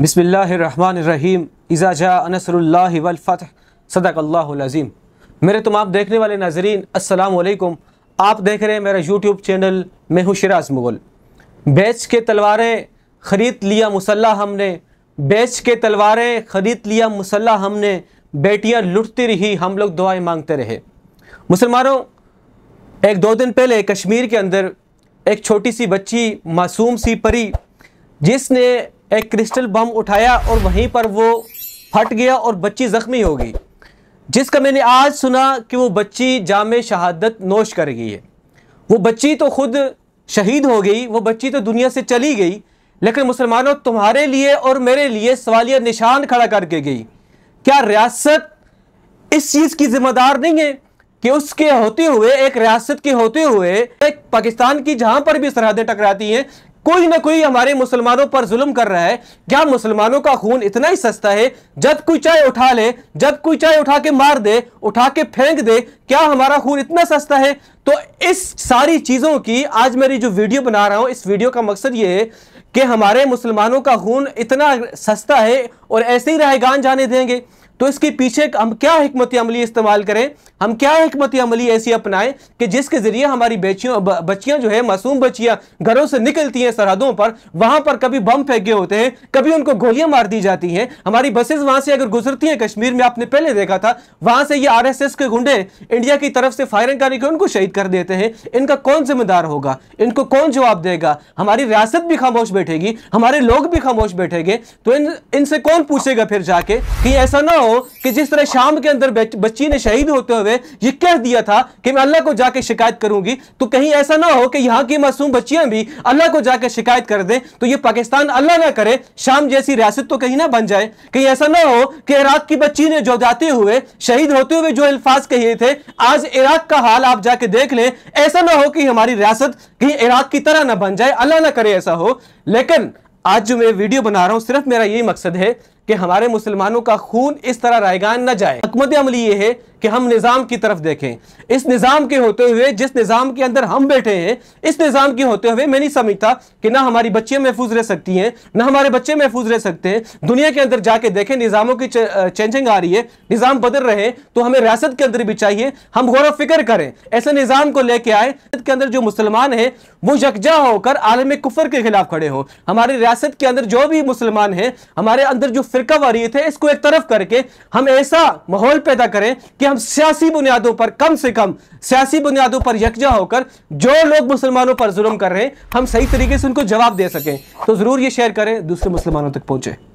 बिसमीम इज़ाजा अनसरुल्ला वलफ़त सदकल्लाज़ीम मेरे तुम आप देखने वाले नाजरीन असलकुम आप देख रहे हैं मेरा यूट्यूब चैनल मैं हूँ शराज मुग़ल बेच के तलवारें ख़रीद लिया मुसल्ला हमने बेच के तलवारें ख़रीद लिया मुसल्ला हमने बेटियाँ लुटती रही हम लोग दुआएँ मांगते रहे मुसलमानों एक दो दिन पहले कश्मीर के अंदर एक छोटी सी बच्ची मासूम सी परी जिसने एक क्रिस्टल बम उठाया और वहीं पर वो फट गया और बच्ची ज़ख्मी हो गई जिसका मैंने आज सुना कि वो बच्ची जाम शहादत नोश कर गई है वो बच्ची तो खुद शहीद हो गई वो बच्ची तो दुनिया से चली गई लेकिन मुसलमानों तुम्हारे लिए और मेरे लिए सवालिया निशान खड़ा करके गई क्या रियासत इस चीज़ की जिम्मेदार नहीं है कि उसके होते हुए एक रियासत के होते हुए एक पाकिस्तान की जहां पर भी सरहदें टकराती हैं कोई ना कोई हमारे मुसलमानों पर जुल्म कर रहा है क्या मुसलमानों का खून इतना ही सस्ता है जब कोई चाय उठा ले जब कोई चाय उठा के मार दे उठा के फेंक दे क्या हमारा खून इतना सस्ता है तो इस सारी चीज़ों की आज मेरी जो वीडियो बना रहा हूं इस वीडियो का मकसद ये है कि हमारे मुसलमानों का खून इतना सस्ता है और ऐसे ही रहेगान जाने देंगे तो इसके पीछे हम क्या हमत अमली इस्तेमाल करें हम क्या हमत अमली ऐसी अपनाएं कि जिसके ज़रिए हमारी बेचियों बच्चियां जो है मासूम बच्चियां घरों से निकलती हैं सरहदों पर वहां पर कभी बम फेंके होते हैं कभी उनको गोलियां मार दी जाती हैं हमारी बसेस वहां से अगर गुजरती हैं कश्मीर में आपने पहले देखा था वहां से ये आर के गुंडे इंडिया की तरफ से फायरिंग करने के उनको शहीद कर देते हैं इनका कौन जिम्मेदार होगा इनको कौन जवाब देगा हमारी रियासत भी खामोश बैठेगी हमारे लोग भी खामोश बैठेंगे तो इन इनसे कौन पूछेगा फिर जाके कि ऐसा ना हो हो कि जिस तरह शाम के अंदर बच्ची ने शहीद होते हुए ये कह दिया था कि मैं अल्लाह को जाके शिकायत करूंगी तो कहीं ऐसा ना हो कि यहाँ की मासूम बच्चियां भी अल्लाह को जाके शिकायत कर दें तो ये पाकिस्तान अल्लाह ना करे शाम जैसी रियासत तो कहीं ना बन जाए कहीं ऐसा ना हो कि इराक की बच्ची ने जो जाते हुए शहीद होते हुए जो अल्फाज कहे थे आज इराक का हाल आप जाके देख लें ऐसा ना हो कि हमारी रियासत कहीं इराक की तरह ना बन जाए अल्लाह ना करे ऐसा हो लेकिन आज जो मैं वीडियो बना रहा हूं सिर्फ मेरा यही मकसद है कि हमारे मुसलमानों का खून इस तरह रायगान न जाए हकमत अमली ये है कि हम निज़ाम की तरफ देखें इस निज़ाम के होते हुए जिस निज़ाम के अंदर हम बैठे हैं इस निज़ाम के होते हुए मैं नहीं समझता कि ना हमारी बच्चियाँ महफूज रह सकती हैं ना हमारे बच्चे महफूज रह सकते हैं दुनिया के अंदर जाके देखें निज़ामों की चेंजिंग आ रही है निज़ाम बदल रहे हैं तो हमें रियासत के अंदर भी चाहिए हम गौर फिक्र करें ऐसे निज़ाम को लेके आए के अंदर जो मुसलमान हैं वो यकजा होकर आलम कुफर के खिलाफ खड़े हों हमारी रियासत के अंदर जो भी मुसलमान हैं हमारे अंदर जो फिरका वारियत है इसको एक तरफ करके हम ऐसा माहौल पैदा करें कि हम सियासी बुनियादों पर कम से कम सियासी बुनियादों पर यकजा होकर जो लोग मुसलमानों पर जुल्म कर रहे हैं हम सही तरीके से उनको जवाब दे सकें तो ज़रूर ये शेयर करें दूसरे मुसलमानों तक पहुंचे